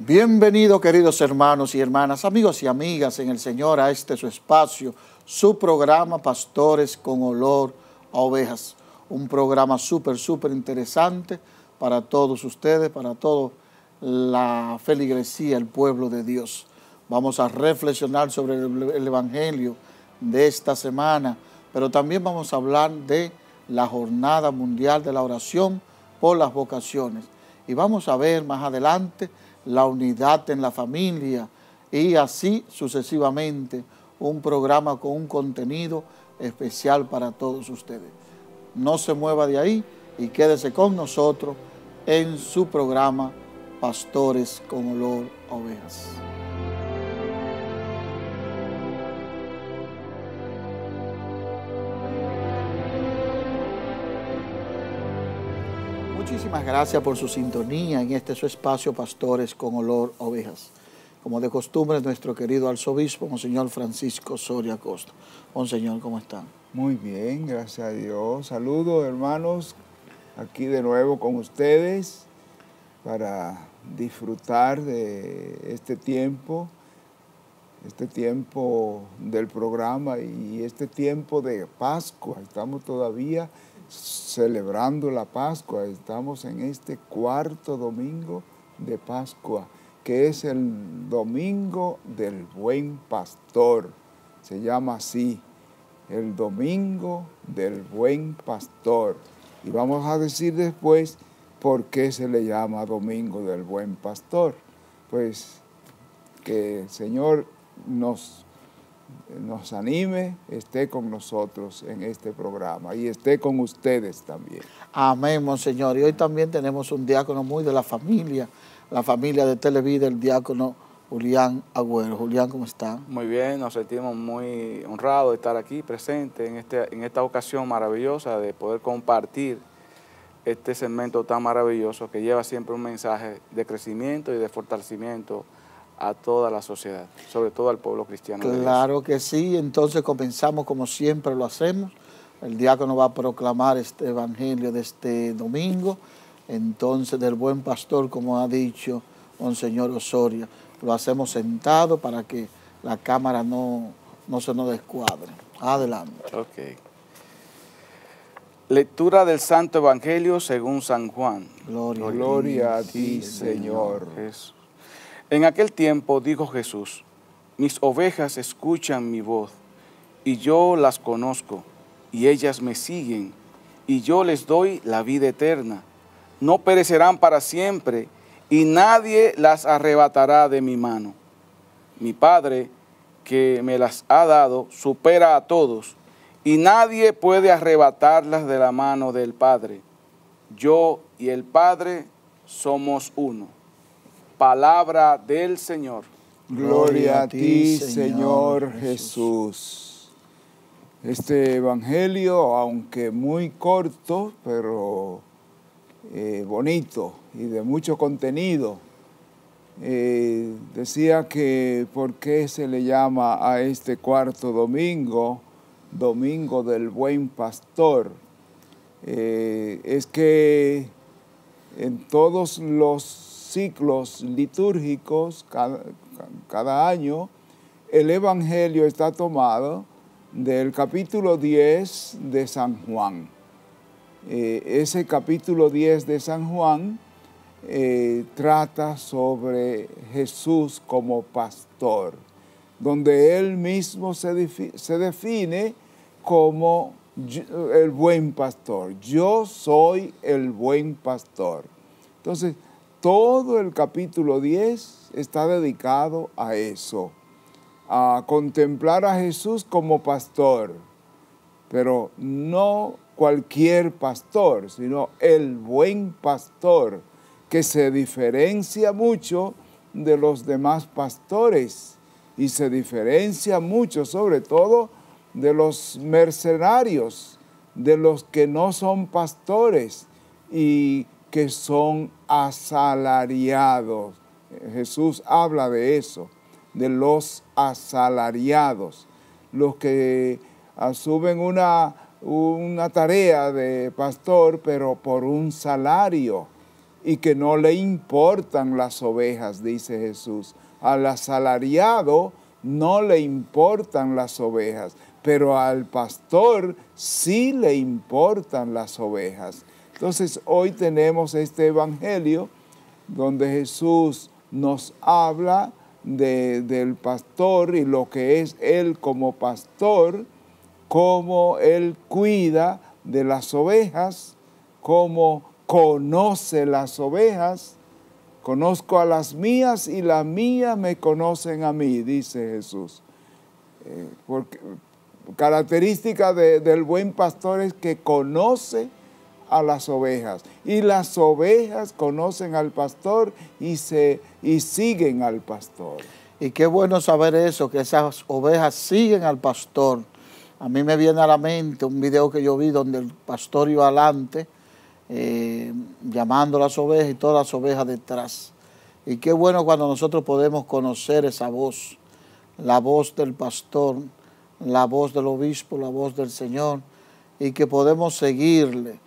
Bienvenido queridos hermanos y hermanas, amigos y amigas en el Señor a este su espacio, su programa Pastores con Olor a Ovejas. Un programa súper, súper interesante para todos ustedes, para toda la feligresía, el pueblo de Dios. Vamos a reflexionar sobre el Evangelio de esta semana, pero también vamos a hablar de la Jornada Mundial de la Oración por las Vocaciones. Y vamos a ver más adelante la unidad en la familia y así sucesivamente un programa con un contenido especial para todos ustedes. No se mueva de ahí y quédese con nosotros en su programa Pastores con Olor a Ovejas. Muchísimas gracias por su sintonía en este su espacio Pastores con Olor Ovejas. Como de costumbre, nuestro querido arzobispo, Monseñor Francisco Soria Costa. Monseñor, ¿cómo están? Muy bien, gracias a Dios. Saludos, hermanos, aquí de nuevo con ustedes para disfrutar de este tiempo, este tiempo del programa y este tiempo de Pascua. Estamos todavía celebrando la Pascua, estamos en este cuarto domingo de Pascua, que es el domingo del buen pastor, se llama así, el domingo del buen pastor. Y vamos a decir después por qué se le llama domingo del buen pastor. Pues que el Señor nos nos anime, esté con nosotros en este programa y esté con ustedes también. Amén, Monseñor. Y hoy también tenemos un diácono muy de la familia, la familia de Televida, el diácono Julián Agüero. Julián, ¿cómo está? Muy bien, nos sentimos muy honrados de estar aquí presente en, este, en esta ocasión maravillosa de poder compartir este segmento tan maravilloso que lleva siempre un mensaje de crecimiento y de fortalecimiento a toda la sociedad, sobre todo al pueblo cristiano. Claro que sí, entonces comenzamos como siempre lo hacemos. El diácono va a proclamar este evangelio de este domingo, entonces del buen pastor, como ha dicho Monseñor Osorio. Lo hacemos sentado para que la cámara no, se nos descuadre. Adelante. Ok. Lectura del Santo Evangelio según San Juan. Gloria, a ti, Señor. Señor. Jesús. En aquel tiempo dijo Jesús, mis ovejas escuchan mi voz, y yo las conozco, y ellas me siguen, y yo les doy la vida eterna. No perecerán para siempre, y nadie las arrebatará de mi mano. Mi Padre, que me las ha dado, supera a todos, y nadie puede arrebatarlas de la mano del Padre. Yo y el Padre somos uno. Palabra del Señor. Gloria a ti, Señor Jesús. Este Evangelio, aunque muy corto, pero eh, bonito y de mucho contenido, eh, decía que por qué se le llama a este cuarto domingo, Domingo del Buen Pastor, eh, es que en todos los ciclos litúrgicos cada, año, el Evangelio está tomado del capítulo 10 de San Juan. Eh, ese capítulo 10 de San Juan eh, trata sobre Jesús como pastor, donde él mismo se, se define como el buen pastor. Yo soy el buen pastor. Entonces, todo el capítulo 10 está dedicado a eso, a contemplar a Jesús como pastor, pero no cualquier pastor, sino el buen pastor, que se diferencia mucho de los demás pastores y se diferencia mucho sobre todo de los mercenarios, de los que no son pastores y que son asalariados. Jesús habla de eso, de los asalariados, los que asumen ah, una, una tarea de pastor, pero por un salario, y que no le importan las ovejas, dice Jesús. Al asalariado no le importan las ovejas, pero al pastor sí le importan las ovejas. Entonces hoy tenemos este Evangelio donde Jesús nos habla del pastor y lo que es Él como pastor, cómo Él cuida de las ovejas, cómo conoce las ovejas. Conozco a las mías y las mías me conocen a mí, dice Jesús. Eh, característica del buen pastor es que conoce a las ovejas. Y las ovejas conocen al pastor y, se, y siguen al pastor. Y qué bueno saber eso, que esas ovejas siguen al pastor. A mí me viene a la mente un video que yo vi donde el pastor iba adelante, eh, llamando a las ovejas y todas las ovejas detrás. Y qué bueno cuando nosotros podemos conocer esa voz, la voz del pastor, la voz del obispo, la voz del Señor, y que podemos seguirle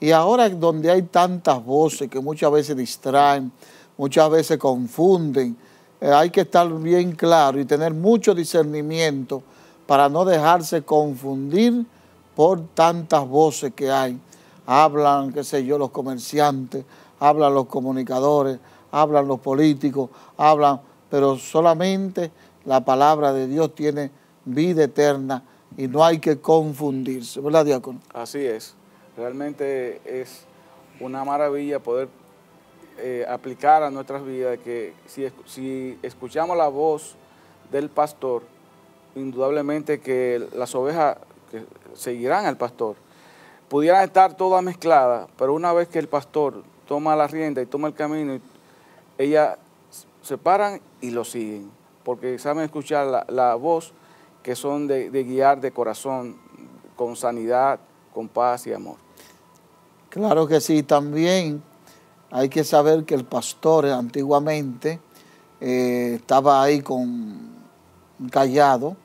y ahora donde hay tantas voces que muchas veces distraen, muchas veces confunden, eh, hay que estar bien claro y tener mucho discernimiento para no dejarse confundir por tantas voces que hay. Hablan, qué sé yo, los comerciantes, hablan los comunicadores, hablan los políticos, hablan, pero solamente la palabra de Dios tiene vida eterna y no hay que confundirse, ¿verdad, diácono? Así es. Realmente es una maravilla poder eh, aplicar a nuestras vidas que si, escuchamos la voz del pastor, indudablemente que las ovejas que seguirán al pastor. Pudieran estar todas mezcladas, pero una vez que el pastor toma la rienda y toma el camino, ellas se paran y lo siguen, porque saben escuchar la, voz que son de guiar de corazón, con sanidad, con paz y amor. Claro que sí, también hay que saber que el pastor antiguamente eh, estaba ahí con callado,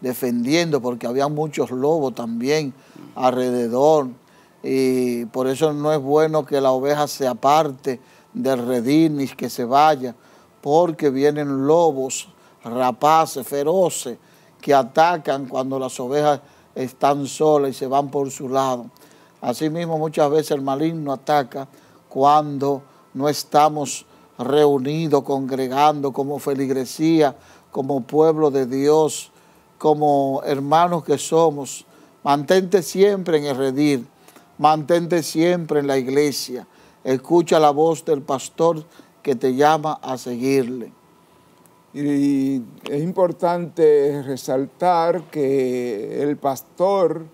defendiendo, porque había muchos lobos también alrededor, y por eso no es bueno que la oveja se aparte del redil ni que se vaya, porque vienen lobos rapaces, feroces, que atacan cuando las ovejas están solas y se van por su lado. Asimismo, muchas veces el maligno ataca cuando no estamos reunidos, congregando como feligresía, como pueblo de Dios, como hermanos que somos. Mantente siempre en el redil, mantente siempre en la iglesia. Escucha la voz del pastor que te llama a seguirle. Y es importante resaltar que el pastor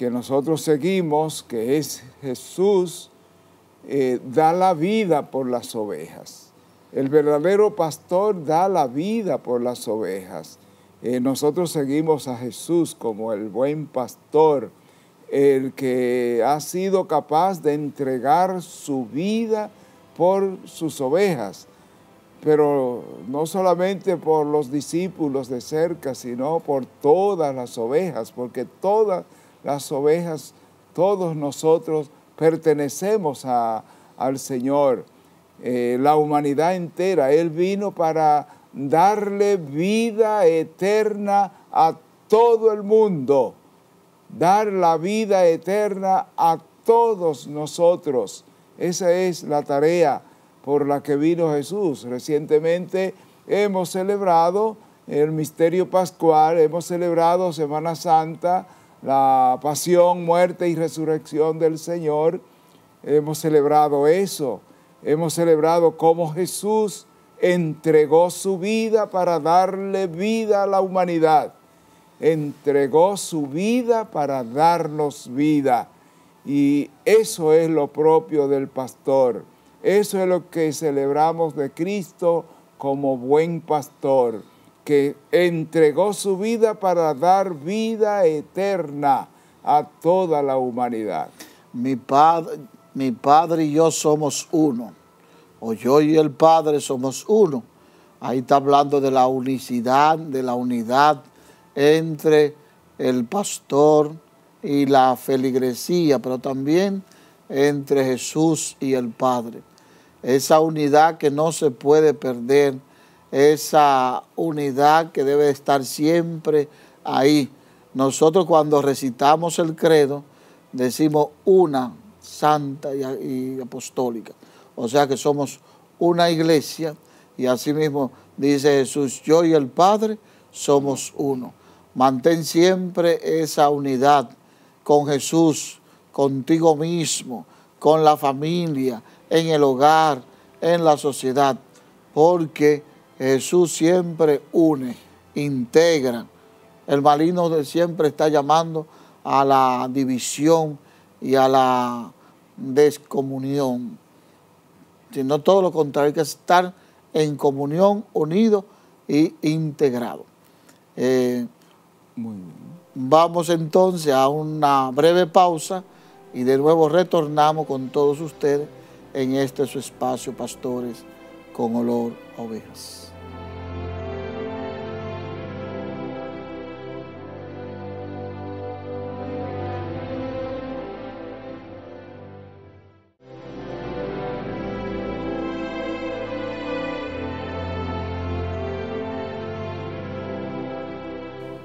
que nosotros seguimos, que es Jesús, eh, da la vida por las ovejas. El verdadero pastor da la vida por las ovejas. Eh, nosotros seguimos a Jesús como el buen pastor, el que ha sido capaz de entregar su vida por sus ovejas, pero no solamente por los discípulos de cerca, sino por todas las ovejas, porque todas las ovejas, todos nosotros pertenecemos al Señor. Eh, la humanidad entera, Él vino para darle vida eterna a todo el mundo, dar la vida eterna a todos nosotros. Esa es la tarea por la que vino Jesús. Recientemente hemos celebrado el misterio pascual, hemos celebrado Semana Santa, la pasión, muerte y resurrección del Señor, hemos celebrado eso. Hemos celebrado cómo Jesús entregó su vida para darle vida a la humanidad. Entregó su vida para darnos vida. Y eso es lo propio del pastor. Eso es lo que celebramos de Cristo como buen pastor que entregó su vida para dar vida eterna a toda la humanidad. Mi, padre, mi Padre y yo somos uno, o yo y el Padre somos uno. Ahí está hablando de la unicidad, de la unidad entre el pastor y la feligresía, pero también entre Jesús y el Padre. Esa unidad que no se puede perder esa unidad que debe estar siempre ahí. Nosotros cuando recitamos el credo decimos una santa y, apostólica. O sea que somos una iglesia y así mismo dice Jesús, yo y el Padre somos uno. Mantén siempre esa unidad con Jesús, contigo mismo, con la familia, en el hogar, en la sociedad, porque Jesús siempre une, integra. El maligno siempre está llamando a la división y a la descomunión. Sino todo lo contrario, hay que estar en comunión, unido y integrado. Eh, vamos entonces a una breve pausa y de nuevo retornamos con todos ustedes en este su espacio, pastores, con olor a ovejas.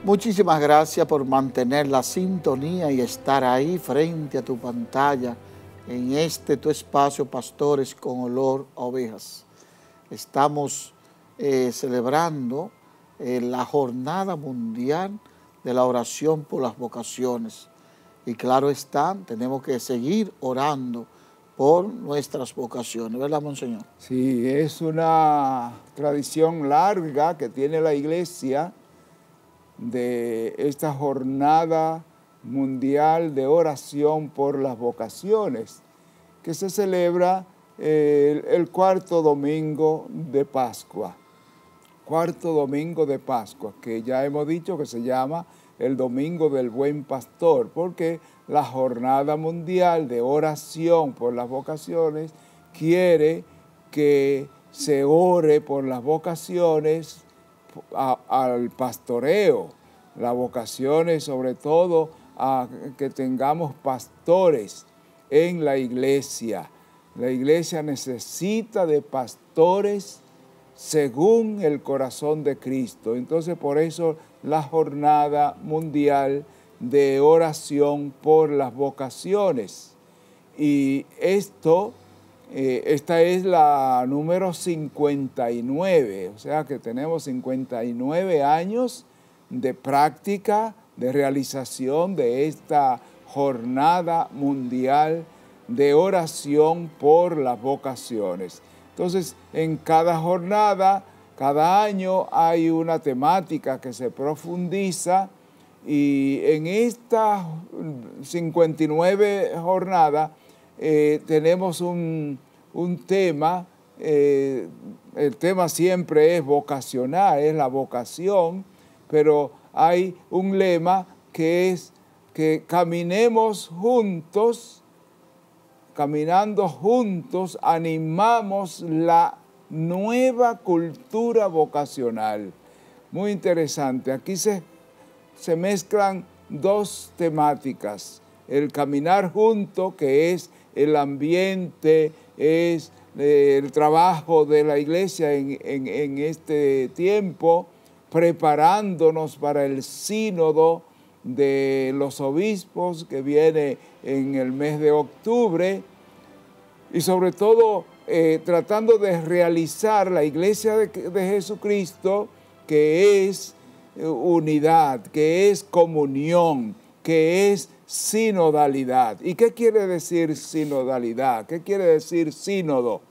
Muchísimas gracias por mantener la sintonía y estar ahí frente a tu pantalla en este tu espacio Pastores con Olor a Ovejas. Estamos eh, celebrando eh, la Jornada Mundial de la Oración por las Vocaciones. Y claro está, tenemos que seguir orando por nuestras vocaciones, ¿verdad, Monseñor? Sí, es una tradición larga que tiene la Iglesia de esta jornada mundial de oración por las vocaciones, que se celebra eh, el, cuarto domingo de Pascua. Cuarto domingo de Pascua, que ya hemos dicho que se llama el Domingo del Buen Pastor, porque la Jornada Mundial de Oración por las Vocaciones quiere que se ore por las vocaciones al pastoreo. La vocación es sobre todo a que tengamos pastores en la iglesia. La iglesia necesita de pastores según el corazón de Cristo. Entonces por eso la jornada mundial de oración por las vocaciones. Y esto eh, esta es la número 59, o sea que tenemos 59 años de práctica, de realización de esta jornada mundial de oración por las vocaciones. Entonces, en cada jornada, cada año hay una temática que se profundiza y en esta 59 jornada eh, tenemos un, un tema, eh, el tema siempre es vocacional, es la vocación, pero hay un lema que es que caminemos juntos, caminando juntos, animamos la nueva cultura vocacional. Muy interesante, aquí se, se mezclan dos temáticas, el caminar junto, que es el ambiente, es eh, el trabajo de la iglesia en, este tiempo, preparándonos para el sínodo de los obispos que viene en el mes de octubre y sobre todo eh, tratando de realizar la iglesia de, de Jesucristo que es eh, unidad, que es comunión, que es sinodalidad. ¿Y qué quiere decir sinodalidad? ¿Qué quiere decir sínodo?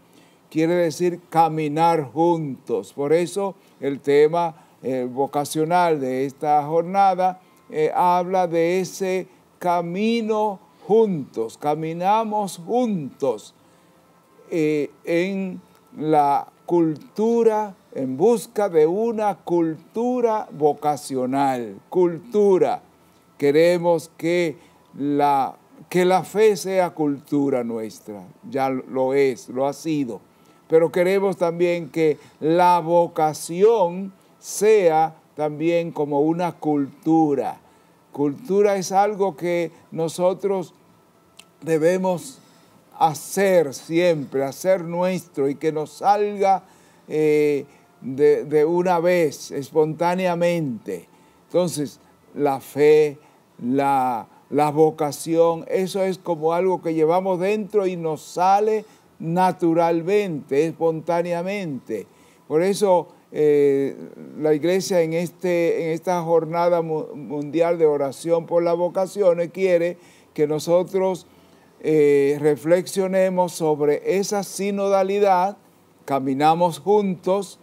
Quiere decir caminar juntos. Por eso el tema eh, vocacional de esta jornada eh, habla de ese camino juntos, caminamos juntos eh, en la cultura, en busca de una cultura vocacional, cultura Queremos que la, que la fe sea cultura nuestra, ya lo es, lo ha sido, pero queremos también que la vocación sea también como una cultura. Cultura es algo que nosotros debemos hacer siempre, hacer nuestro y que nos salga eh, de, de, una vez, espontáneamente. Entonces, la fe, la, vocación, eso es como algo que llevamos dentro y nos sale naturalmente, espontáneamente. Por eso eh, la iglesia en, este, en esta jornada mundial de oración por las vocaciones quiere que nosotros eh, reflexionemos sobre esa sinodalidad, caminamos juntos,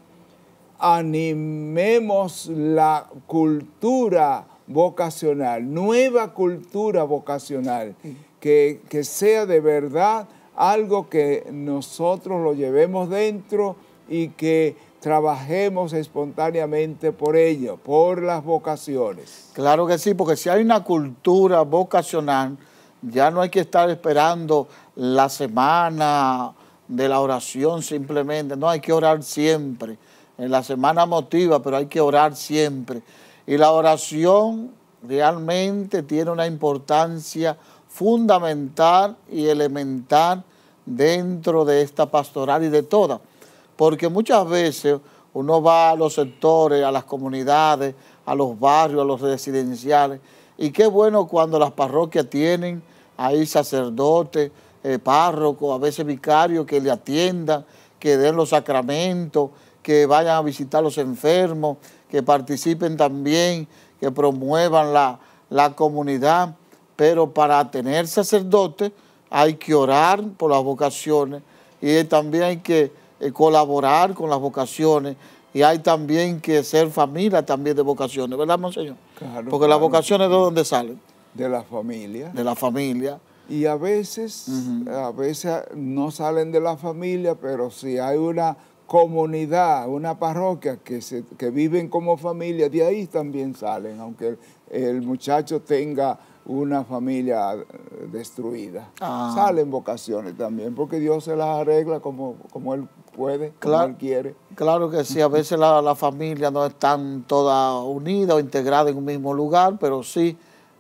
animemos la cultura vocacional, nueva cultura vocacional, que, que sea de verdad algo que nosotros lo llevemos dentro y que trabajemos espontáneamente por ello, por las vocaciones. Claro que sí, porque si hay una cultura vocacional, ya no hay que estar esperando la semana de la oración simplemente, no hay que orar siempre. En la semana motiva, pero hay que orar siempre. Y la oración realmente tiene una importancia fundamental y elemental dentro de esta pastoral y de toda. Porque muchas veces uno va a los sectores, a las comunidades, a los barrios, a los residenciales, y qué bueno cuando las parroquias tienen ahí sacerdotes, eh, párrocos, a veces vicarios que le atiendan, que den los sacramentos, que vayan a visitar a los enfermos, que participen también, que promuevan la, comunidad, pero para tener sacerdotes hay que orar por las vocaciones y también hay que eh, colaborar con las vocaciones y hay también que ser familia también de vocaciones, ¿verdad, monseñor? Porque las vocaciones de dónde salen? De la familia. De la familia. Y a veces, a veces no salen de la familia, pero si hay una comunidad, una parroquia que, se, viven como familia, de ahí también salen, aunque el, muchacho tenga una familia eh, destruida. Ah. Salen vocaciones también, porque Dios se las arregla como, como Él puede, como Él quiere. Claro que sí, a veces la, la familia no están todas unidas o integradas en un mismo lugar, pero sí,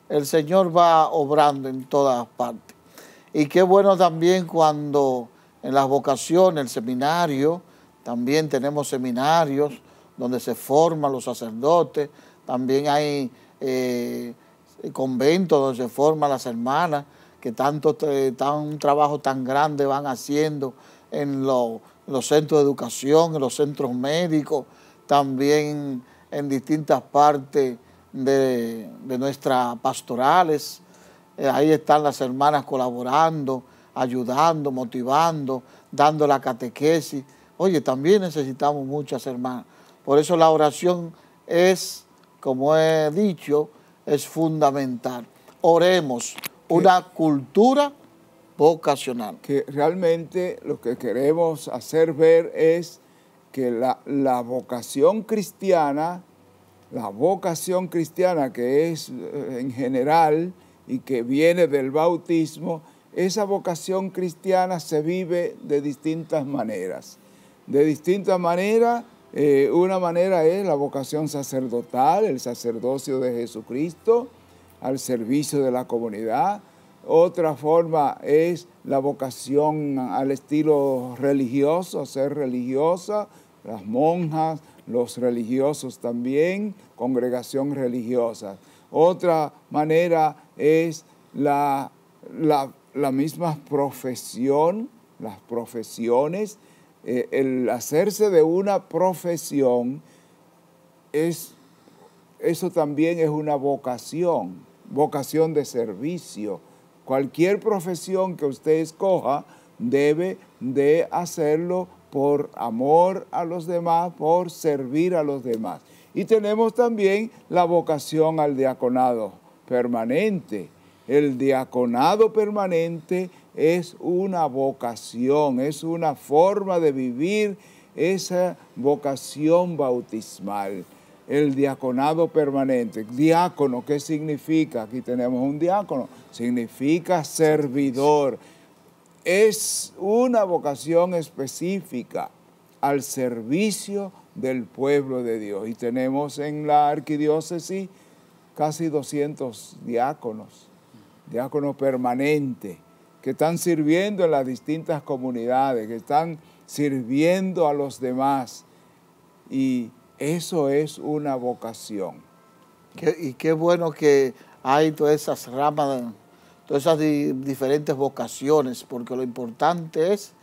el Señor va obrando en todas partes. Y qué bueno también cuando en las vocaciones, el seminario, también tenemos seminarios donde se forman los sacerdotes, también hay eh, conventos donde se forman las hermanas, que tanto eh, un trabajo tan grande van haciendo en, los centros de educación, en los centros médicos, también en distintas partes de, nuestras pastorales. Eh, ahí están las hermanas colaborando, ayudando, motivando, dando la catequesis. Oye, también necesitamos muchas hermanas. Por eso la oración es, como he dicho, es fundamental. Oremos una cultura vocacional. Que realmente lo que queremos hacer ver es que la vocación cristiana, la vocación cristiana que es eh, en general y que viene del bautismo, esa vocación cristiana se vive de distintas maneras de distintas maneras. Eh, una manera es la vocación sacerdotal, el sacerdocio de Jesucristo al servicio de la comunidad. Otra forma es la vocación al estilo religioso, ser religiosa, las monjas, los religiosos también, congregación religiosa. Otra manera es la misma profesión, las profesiones, eh, el hacerse de una profesión es, eso también es una vocación, vocación de servicio. Cualquier profesión que usted escoja debe de hacerlo por amor a los demás, por servir a los demás. Y tenemos también la vocación al diaconado permanente. El diaconado permanente es una vocación, es una forma de vivir esa vocación bautismal. El diaconado permanente, diácono, ¿qué significa? Aquí tenemos un diácono, significa servidor. Es una vocación específica al servicio del pueblo de Dios. Y tenemos en la arquidiócesis casi 200 diáconos, diácono permanente que están sirviendo en las distintas comunidades, que están sirviendo a los demás. Y eso es una vocación. y qué bueno que hay todas esas ramas, todas esas diferentes vocaciones, porque lo importante es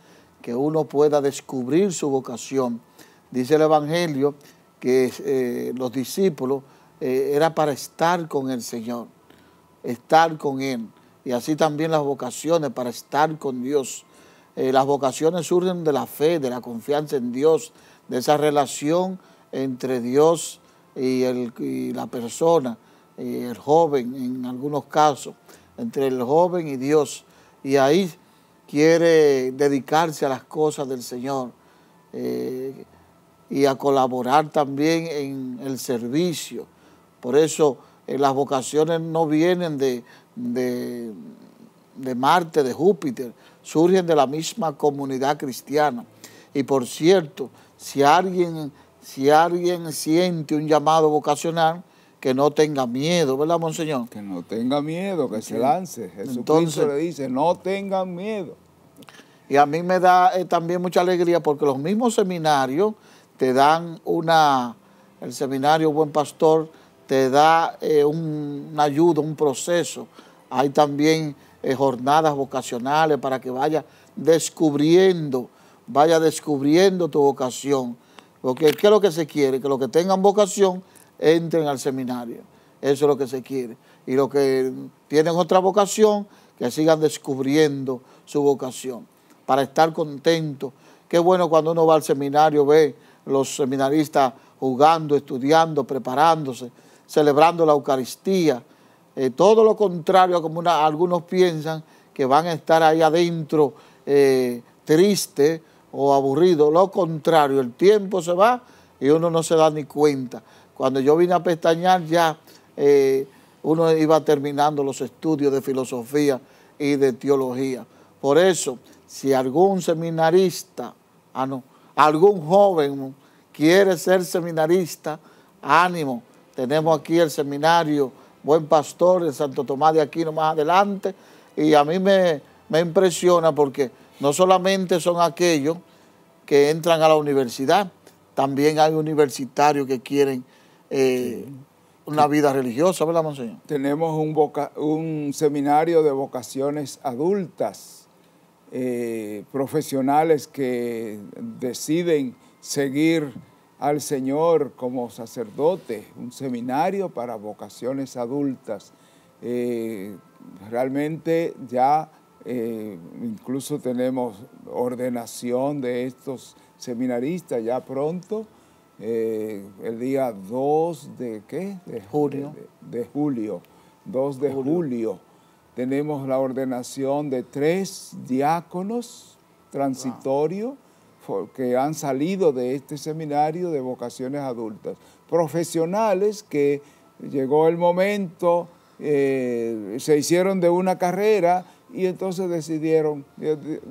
que uno pueda descubrir su vocación. Dice el Evangelio que eh, los discípulos eran eh, era para estar con el Señor, estar con Él y así también las vocaciones para estar con Dios. Eh, las vocaciones surgen de la fe, de la confianza en Dios, de esa relación entre Dios y, el, la persona, el joven en algunos casos, entre el joven y Dios. Y ahí quiere dedicarse a las cosas del Señor eh, y a colaborar también en el servicio. Por eso eh, las vocaciones no vienen de, de, Marte, de Júpiter, surgen de la misma comunidad cristiana. Y por cierto, si alguien, si alguien siente un llamado vocacional, que no tenga miedo, ¿verdad, Monseñor? Que no tenga miedo, que se lance. Jesucristo Entonces, le dice, no tengan miedo. Y a mí me da eh, también mucha alegría porque los mismos seminarios te dan una, el seminario Buen Pastor te da eh, una ayuda, un proceso. Hay también eh, jornadas vocacionales para que vaya descubriendo, vaya descubriendo tu vocación. Porque ¿qué es lo que se quiere? Que los que tengan vocación entren al seminario. Eso es lo que se quiere. Y los que tienen otra vocación, que sigan descubriendo su vocación para estar contentos. Qué bueno cuando uno va al seminario, ve los seminaristas jugando, estudiando, preparándose celebrando la Eucaristía. Eh, todo lo contrario a como algunos piensan que van a estar ahí adentro eh, triste o aburrido. Lo contrario, el tiempo se va y uno no se da ni cuenta. Cuando yo vine a Pestañar ya eh, uno iba terminando los estudios de filosofía y de teología. Por eso, si algún seminarista, ah, no, algún joven quiere ser seminarista, ánimo, tenemos aquí el seminario Buen Pastor en Santo Tomás de Aquino más adelante. Y a mí me, impresiona porque no solamente son aquellos que entran a la universidad, también hay universitarios que quieren eh, una vida religiosa, ¿verdad, Monseñor? Tenemos un, seminario de vocaciones adultas, eh, profesionales que deciden seguir al Señor como sacerdote, un seminario para vocaciones adultas. Eh, realmente ya eh, incluso tenemos ordenación de estos seminaristas ya pronto, eh, el día 2 de qué? De julio. De, julio, 2 de julio. Tenemos la ordenación de tres diáconos transitorio que han salido de este seminario de vocaciones adultas, profesionales que llegó el momento, eh, se hicieron de una carrera y entonces decidieron,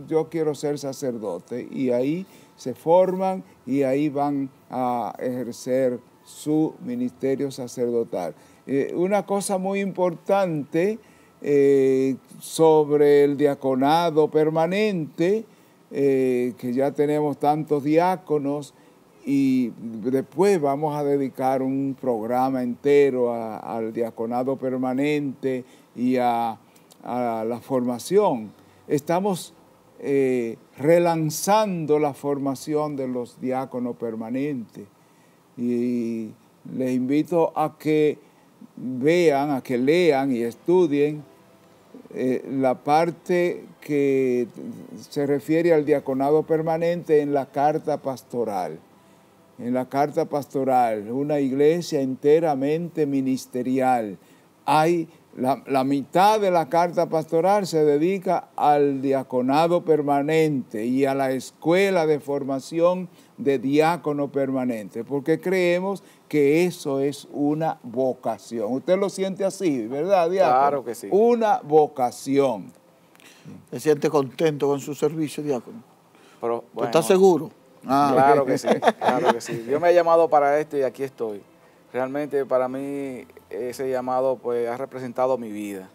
yo, quiero ser sacerdote, y ahí se forman y ahí van a ejercer su ministerio sacerdotal. Eh, una cosa muy importante eh, sobre el diaconado permanente, eh, que ya tenemos tantos diáconos y después vamos a dedicar un programa entero al diaconado permanente y a, la formación. Estamos eh, relanzando la formación de los diáconos permanentes y les invito a que vean, a que lean y estudien eh, la parte que se refiere al diaconado permanente en la carta pastoral. En la carta pastoral, una iglesia enteramente ministerial. Hay la, la, mitad de la carta pastoral se dedica al diaconado permanente y a la escuela de formación de diácono permanente, porque creemos que eso es una vocación. Usted lo siente así, ¿verdad, Diácono? Claro que sí. Una vocación. ¿Se siente contento con su servicio, Diácono? Pero, estás seguro? Ah. Claro que sí, claro me he llamado para esto y aquí estoy. Realmente para mí ese llamado pues ha representado mi vida.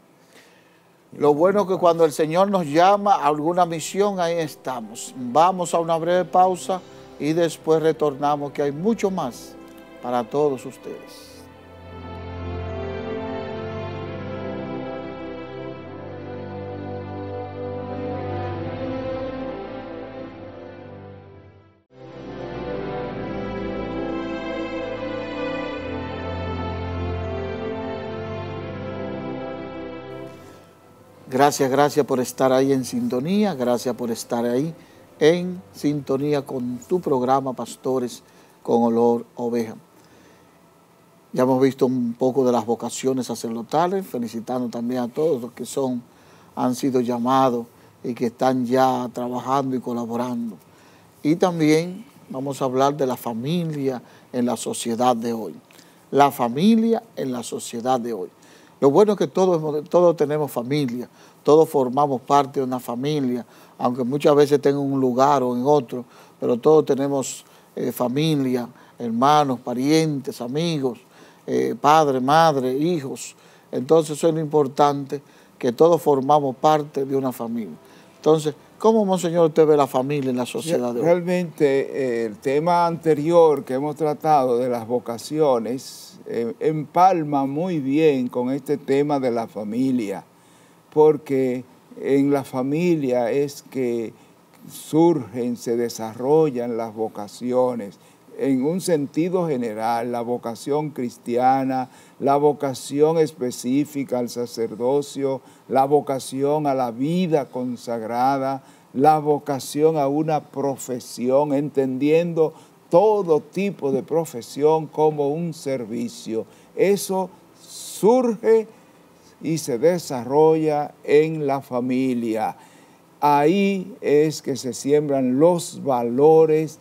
Lo bueno es que cuando el Señor nos llama a alguna misión, ahí estamos. Vamos a una breve pausa y después retornamos, que hay mucho más para todos ustedes. Gracias, gracias por estar ahí en sintonía, gracias por estar ahí en sintonía con tu programa Pastores con Olor Oveja. Ya hemos visto un poco de las vocaciones sacerdotales, felicitando también a todos los que son, han sido llamados y que están ya trabajando y colaborando. Y también vamos a hablar de la familia en la sociedad de hoy. La familia en la sociedad de hoy. Lo bueno es que todos, todos tenemos familia, todos formamos parte de una familia, aunque muchas veces tenga un lugar o en otro, pero todos tenemos eh, familia, hermanos, parientes, amigos, eh, padre, madre, hijos. Entonces eso es lo importante, que todos formamos parte de una familia. Entonces, ¿cómo, Monseñor, usted ve la familia en la sociedad de hoy? Realmente, eh, el tema anterior que hemos tratado de las vocaciones eh, empalma muy bien con este tema de la familia, porque en la familia es que surgen, se desarrollan las vocaciones en un sentido general, la vocación cristiana, la vocación específica al sacerdocio, la vocación a la vida consagrada, la vocación a una profesión, entendiendo todo tipo de profesión como un servicio. Eso surge y se desarrolla en la familia. Ahí es que se siembran los valores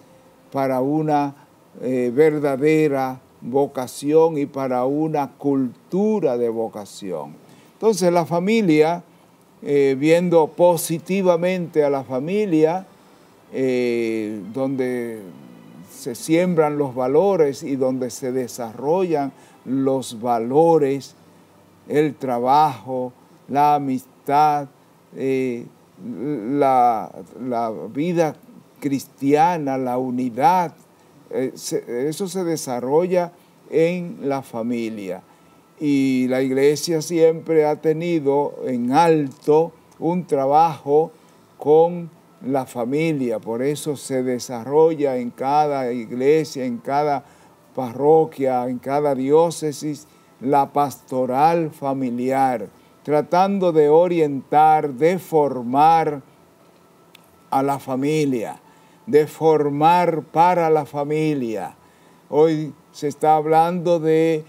para una eh, verdadera vocación y para una cultura de vocación. Entonces la familia, eh, viendo positivamente a la familia, eh, donde se siembran los valores y donde se desarrollan los valores, el trabajo, la amistad, la, vida cristiana, la unidad eh, eso se desarrolla en la familia. Y la iglesia siempre ha tenido en alto un trabajo con la familia, por eso se desarrolla en cada iglesia, en cada parroquia, en cada diócesis, la pastoral familiar, tratando de orientar, de formar a la familia de formar para la familia. Hoy se está hablando del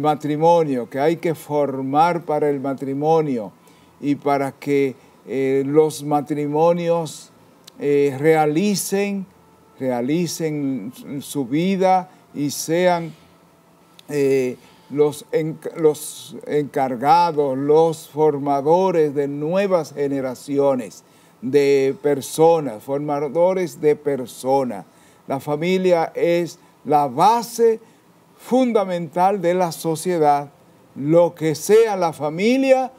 matrimonio, que hay que formar para el matrimonio y para que eh, los matrimonios eh, realicen, realicen su vida y sean eh, los encargados, los formadores de nuevas generaciones de personas, formadores de personas. La familia es la base fundamental de la sociedad. Lo que sea la familia,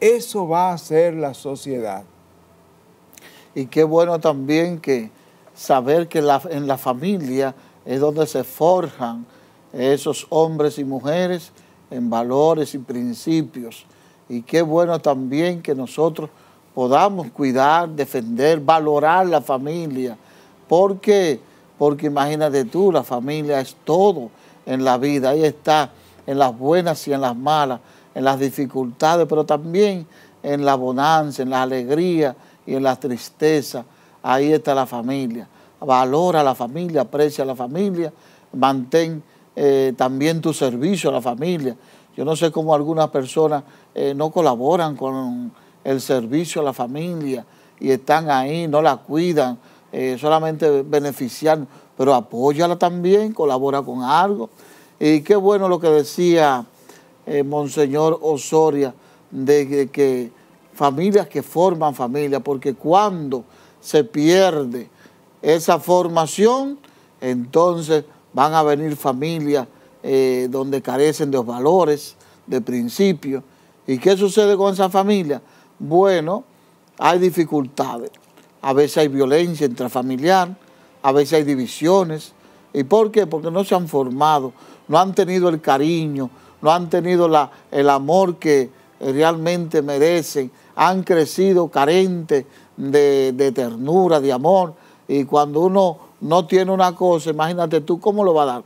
eso va a ser la sociedad. Y qué bueno también que saber que la, en la familia es donde se forjan esos hombres y mujeres en valores y principios. Y qué bueno también que nosotros podamos cuidar, defender, valorar la familia, ¿Por qué? porque imagínate tú, la familia es todo en la vida, ahí está, en las buenas y en las malas, en las dificultades, pero también en la bonanza, en la alegría y en la tristeza, ahí está la familia. Valora la familia, aprecia a la familia, mantén eh, también tu servicio a la familia. Yo no sé cómo algunas personas eh, no colaboran con el servicio a la familia y están ahí, no la cuidan, eh, solamente benefician... pero apóyala también, colabora con algo. Y qué bueno lo que decía eh, Monseñor Osoria, de, que familias que forman familia, porque cuando se pierde esa formación, entonces van a venir familias eh, donde carecen de los valores, de principios. ¿Y qué sucede con esa familia? bueno, hay dificultades. A veces hay violencia intrafamiliar, a veces hay divisiones. ¿Y por qué? Porque no se han formado, no han tenido el cariño, no han tenido el amor que realmente merecen, han crecido carentes de, de, ternura, de amor. Y cuando uno no tiene una cosa, imagínate tú, ¿cómo lo va a dar?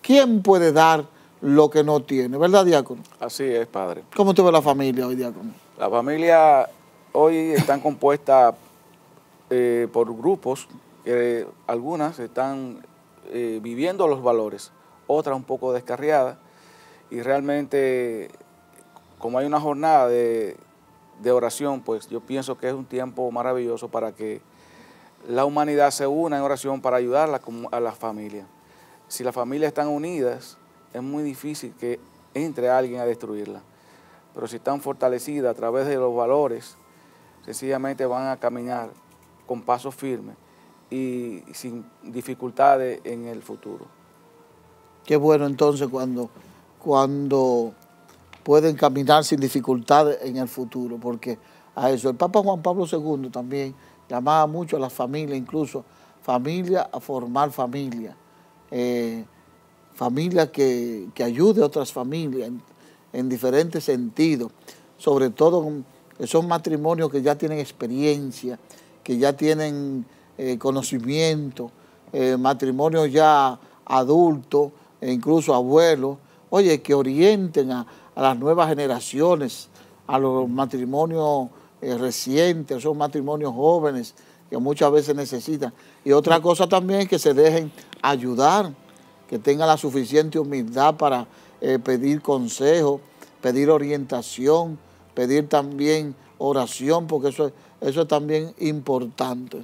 ¿Quién puede dar lo que no tiene? ¿Verdad, Diácono? Así es, padre. ¿Cómo te ve la familia hoy, Diácono? La familia hoy están compuestas eh, por grupos, que algunas están eh, viviendo los valores, otras un poco descarriadas, y realmente como hay una jornada de, de oración, pues yo pienso que es un tiempo maravilloso para que la humanidad se una en oración para ayudar a las familias. Si las familias están unidas, es muy difícil que entre alguien a destruirla pero si están fortalecidas a través de los valores, sencillamente van a caminar con pasos firmes y sin dificultades en el futuro. Qué bueno entonces cuando, cuando pueden caminar sin dificultades en el futuro, porque a eso el Papa Juan Pablo II también llamaba mucho a la familia, incluso familia a formar familia, eh, familia que, que ayude a otras familias, en diferentes sentidos, sobre todo son matrimonios que ya tienen experiencia, que ya tienen eh, conocimiento, eh, matrimonios ya adultos, e incluso abuelos, oye, que orienten a, las nuevas generaciones, a los matrimonios eh, recientes, son matrimonios jóvenes que muchas veces necesitan. Y otra cosa también es que se dejen ayudar, que tengan la suficiente humildad para eh, pedir consejo, pedir orientación, pedir también oración, porque eso, eso es también importante.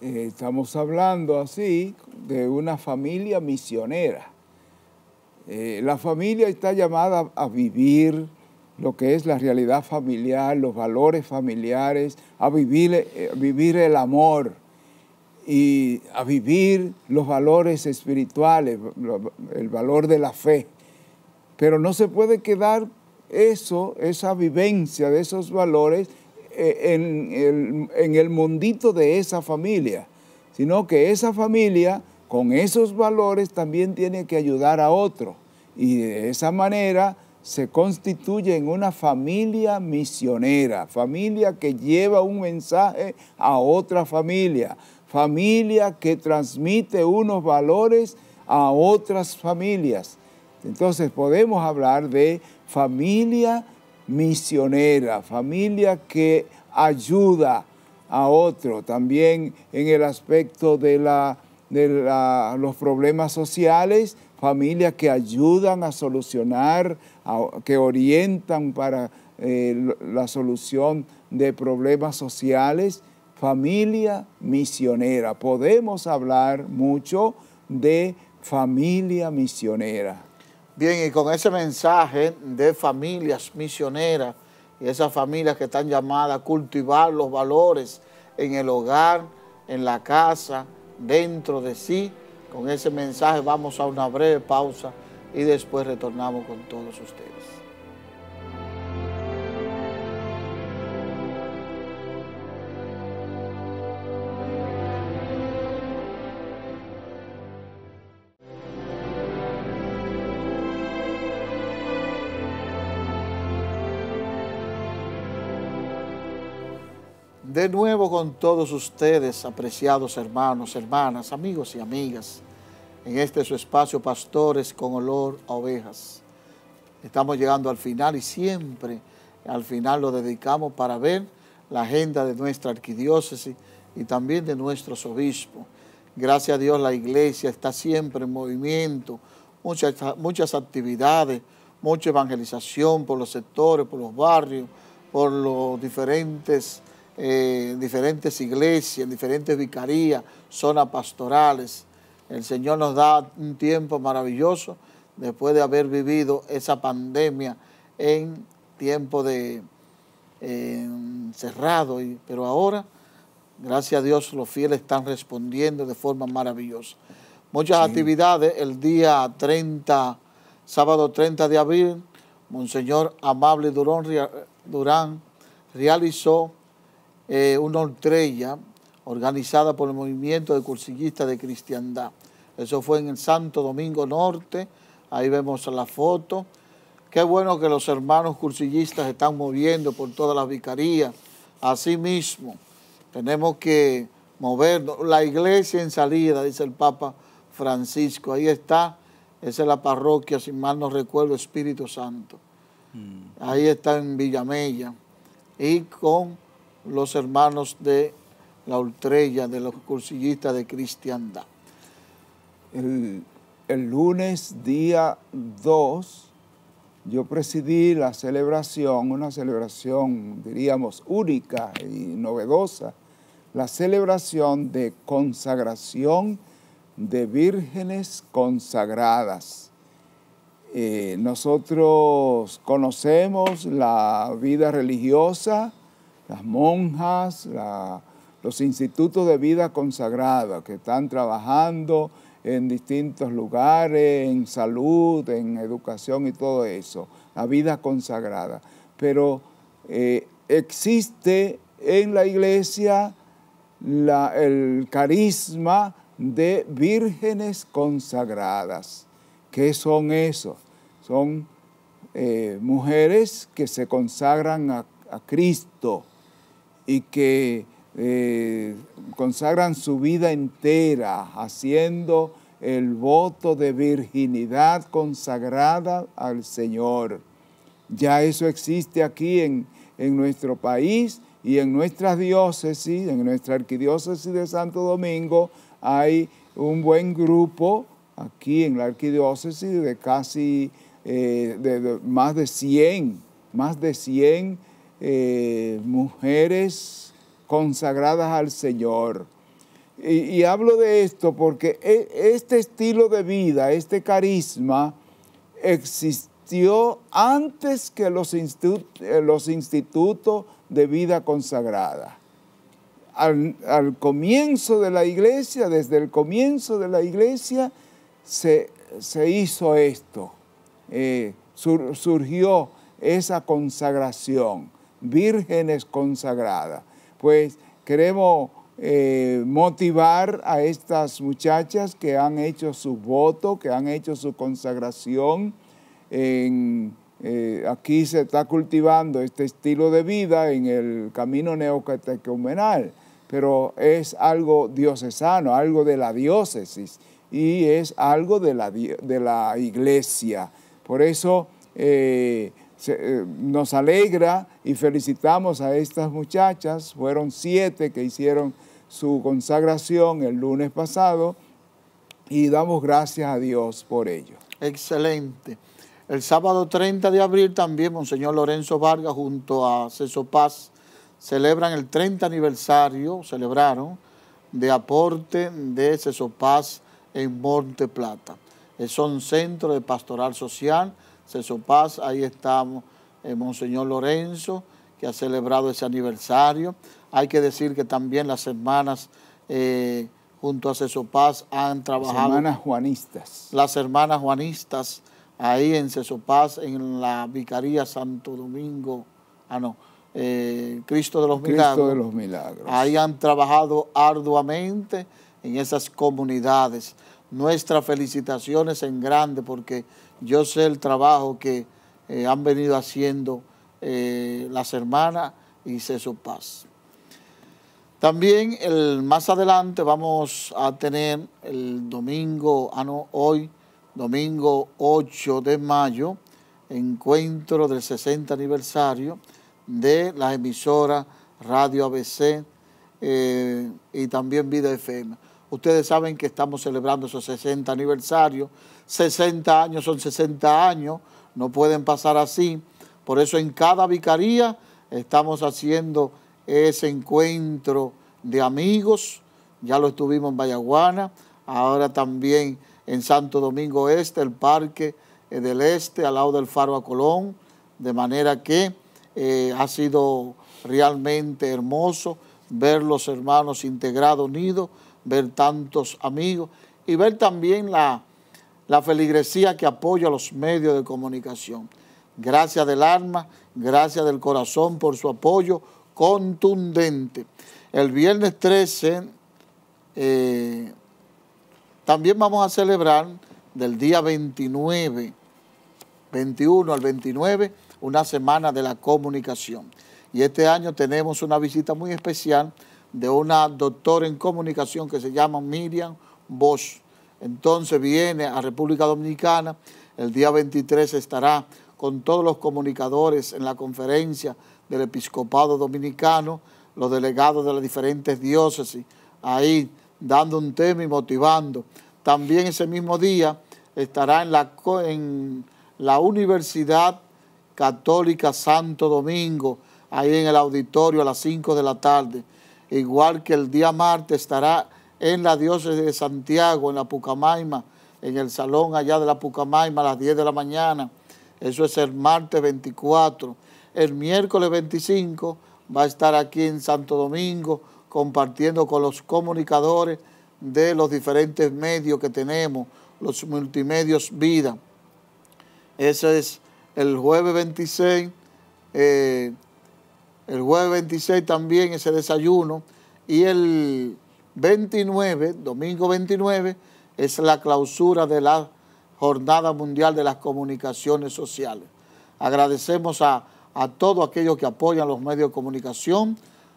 Eh, estamos hablando así de una familia misionera. Eh, la familia está llamada a vivir lo que es la realidad familiar, los valores familiares, a vivir, a vivir el amor y a vivir los valores espirituales, el valor de la fe. Pero no se puede quedar eso, esa vivencia de esos valores eh, en el, mundito de esa familia, sino que esa familia con esos valores también tiene que ayudar a otro. Y de esa manera se constituye en una familia misionera, familia que lleva un mensaje a otra familia, familia que transmite unos valores a otras familias. Entonces podemos hablar de familia misionera, familia que ayuda a otro, también en el aspecto de, los problemas sociales, familia que ayudan a solucionar, que orientan para eh, la solución de problemas sociales, familia misionera. Podemos hablar mucho de familia misionera. Bien, y con ese mensaje de familias misioneras y esas familias que están llamadas a cultivar los valores en el hogar, en la casa, dentro de sí, con ese mensaje vamos a una breve pausa y después retornamos con todos ustedes. de nuevo con todos ustedes, apreciados hermanos, hermanas, amigos y amigas, en este su espacio Pastores con olor a ovejas. Estamos llegando al final y siempre al final lo dedicamos para ver la agenda de nuestra arquidiócesis y también de nuestros obispos. Gracias a Dios la iglesia está siempre en movimiento, muchas, muchas actividades, mucha evangelización por los sectores, por los barrios, por los diferentes eh, en diferentes iglesias, diferentes vicarías, zonas pastorales. El Señor nos da un tiempo maravilloso después de haber vivido esa pandemia en tiempo de cerrado, pero ahora, gracias a Dios, los fieles están respondiendo de forma maravillosa. Muchas actividades, el día 30, sábado 30 de abril, Monseñor Amable Durón Durán realizó una estrella organizada por el movimiento de cursillistas de cristiandad. Eso fue en el Santo Domingo Norte, ahí vemos la foto. Qué bueno que los hermanos cursillistas están moviendo por todas las vicarías. Asimismo, tenemos que movernos. La iglesia en salida, dice el Papa Francisco, ahí está, esa es la parroquia, si mal no recuerdo, Espíritu Santo. Mm. Ahí está en Villamella. Y con los hermanos de la ultrella, de los cursillistas de cristiandad. El, lunes día 2 yo presidí la celebración, una celebración diríamos única y novedosa, la celebración de consagración de vírgenes consagradas. Eh, nosotros conocemos la vida religiosa las monjas, los institutos de vida consagrada que están trabajando en distintos lugares, en salud, en educación y todo eso, la vida consagrada. Pero eh, existe en la iglesia el carisma de vírgenes consagradas. ¿Qué son esos? Son eh, mujeres que se consagran a Cristo, y que eh, consagran su vida entera haciendo el voto de virginidad consagrada al Señor. Ya eso existe aquí en, en nuestro país y en nuestra diócesis, en nuestra arquidiócesis de Santo Domingo, hay un buen grupo aquí en la arquidiócesis de casi eh, más de 100, más de 100 eh, mujeres consagradas al Señor. Y, hablo de esto porque e, este estilo de vida, este carisma, existió antes que los, eh, institutos de vida consagrada. Al, comienzo de la iglesia, desde el comienzo de la iglesia, se, hizo esto, eh, surgió esa consagración vírgenes consagradas. Pues queremos eh, motivar a estas muchachas que han hecho su voto, que han hecho su consagración. Eh, aquí se está cultivando este estilo de vida en el camino neocatecumenal, pero es algo diocesano, algo de la diócesis y es algo de la, de la iglesia. Por eso eh, eh, nos alegra y felicitamos a estas muchachas. Fueron siete que hicieron su consagración el lunes pasado y damos gracias a Dios por ello. Excelente. El sábado 30 de abril también Monseñor Lorenzo Vargas junto a Ceso Paz celebran el 30 aniversario, celebraron, de aporte de Ceso Paz en Monte Plata. Es un centro de pastoral social Paz, ahí estamos, eh, Monseñor Lorenzo, que ha celebrado ese aniversario. Hay que decir que también las hermanas eh, junto a Paz, han trabajado. Las hermanas juanistas. Las hermanas juanistas, ahí en Paz, en la Vicaría Santo Domingo, ah no, eh, Cristo de los Cristo de los Milagros. Ahí han trabajado arduamente en esas comunidades. Nuestras felicitaciones en grande porque yo sé el trabajo que eh, han venido haciendo eh, las hermanas y sé su paz. También el, más adelante vamos a tener el domingo, ah, hoy, domingo 8 de mayo, encuentro del 60 aniversario de la emisora Radio ABC eh, y también Vida FM. Ustedes saben que estamos celebrando esos 60 aniversario, 60 años son 60 años, no pueden pasar así. Por eso en cada vicaría estamos haciendo ese encuentro de amigos. Ya lo estuvimos en Bayaguana, ahora también en Santo Domingo Este, el Parque eh, del Este, al lado del Faro a Colón. De manera que eh, ha sido realmente hermoso ver los hermanos integrados, unidos, ver tantos amigos y ver también la la feligresía que apoya los medios de comunicación. Gracias del alma, gracias del corazón por su apoyo contundente. El viernes 13 eh, también vamos a celebrar del día 29, 21 al 29, una semana de la comunicación. Y este año tenemos una visita muy especial de una doctora en comunicación que se llama Miriam Bosch entonces viene a República Dominicana, el día 23 estará con todos los comunicadores en la conferencia del episcopado dominicano, los delegados de las diferentes diócesis, ahí dando un tema y motivando. También ese mismo día estará en la, en la Universidad Católica Santo Domingo, ahí en el auditorio a las 5 de la tarde. Igual que el día martes estará en la diócesis de Santiago, en la Pucamaima, en el salón allá de la Pucamaima a las 10 de la mañana. Eso es el martes 24. El miércoles 25 va a estar aquí en Santo Domingo compartiendo con los comunicadores de los diferentes medios que tenemos, los multimedios Vida. Ese es el jueves 26. Eh, el jueves 26 también ese desayuno. Y el 29, domingo 29, es la clausura de la Jornada Mundial de las Comunicaciones Sociales. Agradecemos a, todos aquellos que apoyan los medios de comunicación.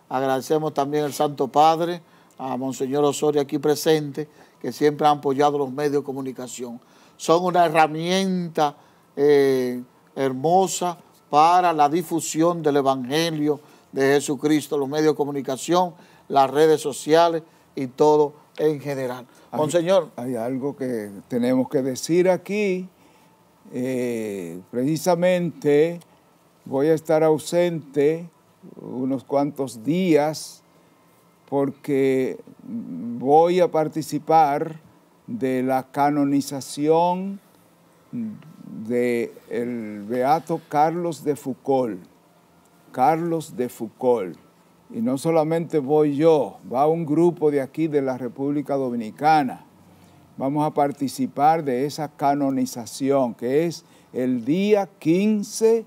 Agradecemos también al Santo Padre, a Monseñor Osorio aquí presente, que siempre ha apoyado los medios de comunicación. Son una herramienta eh, hermosa para la difusión del Evangelio de Jesucristo, los medios de comunicación, las redes sociales, y todo en general. Monseñor. Hay, algo que tenemos que decir aquí. Eh, precisamente voy a estar ausente unos cuantos días porque voy a participar de la canonización del el beato Carlos de Foucault. Carlos de Foucault y no solamente voy yo, va un grupo de aquí de la República Dominicana. Vamos a participar de esa canonización, que es el día 15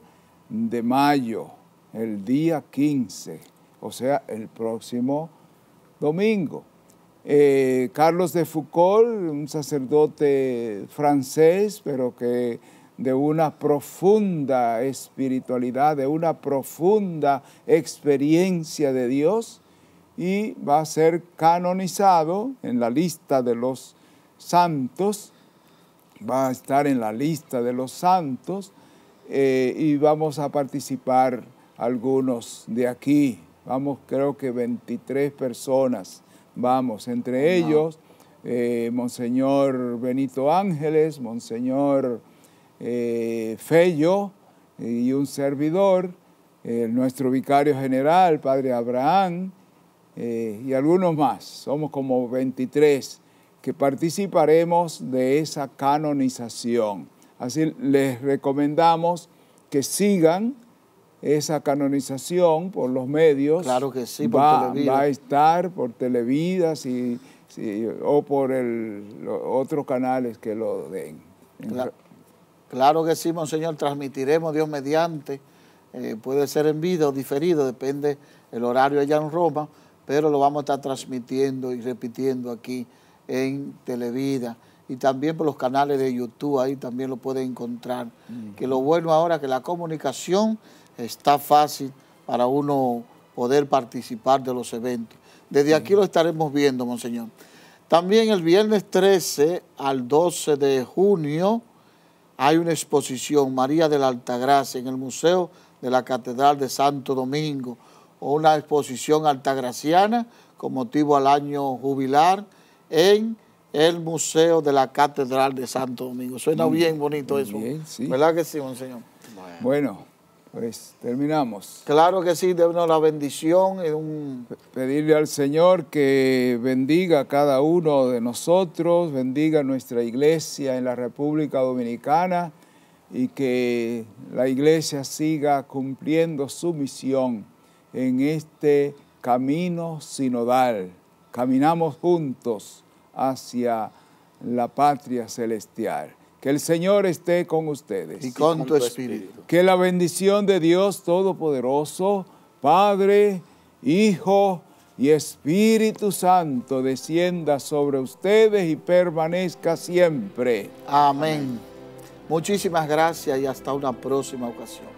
de mayo, el día 15, o sea, el próximo domingo. Eh, Carlos de Foucault, un sacerdote francés, pero que de una profunda espiritualidad, de una profunda experiencia de Dios y va a ser canonizado en la lista de los santos, va a estar en la lista de los santos eh, y vamos a participar algunos de aquí, vamos creo que 23 personas, vamos, entre ellos eh, Monseñor Benito Ángeles, Monseñor... Eh, Fello y un servidor, nuestro vicario general, Padre Abraham, eh, y algunos más. Somos como 23 que participaremos de esa canonización. Así les recomendamos que sigan esa canonización por los medios. Claro que sí, por va, Va a estar por Televida o por el, otros canales que lo den. Claro que sí, Monseñor, transmitiremos Dios mediante. Eh, puede ser en vida o diferido, depende el horario allá en Roma, pero lo vamos a estar transmitiendo y repitiendo aquí en Televida y también por los canales de YouTube, ahí también lo pueden encontrar. Que lo bueno ahora que la comunicación está fácil para uno poder participar de los eventos. Desde aquí lo estaremos viendo, Monseñor. También el viernes 13 al 12 de junio, hay una exposición, María de la Altagracia, en el Museo de la Catedral de Santo Domingo, o una exposición altagraciana con motivo al año jubilar en el Museo de la Catedral de Santo Domingo. Suena mm, bien, bonito eso. ¿Verdad que sí, monseñor? bueno. Pues terminamos. Claro que sí, de la bendición. un... Pedirle al Señor que bendiga a cada uno de nosotros, bendiga nuestra iglesia en la República Dominicana y que la iglesia siga cumpliendo su misión en este camino sinodal. Caminamos juntos hacia la patria celestial. Que el Señor esté con ustedes. Y con, tu espíritu. Que la bendición de Dios Todopoderoso, Padre, Hijo y Espíritu Santo, descienda sobre ustedes y permanezca siempre. Amén. Muchísimas gracias y hasta una próxima ocasión.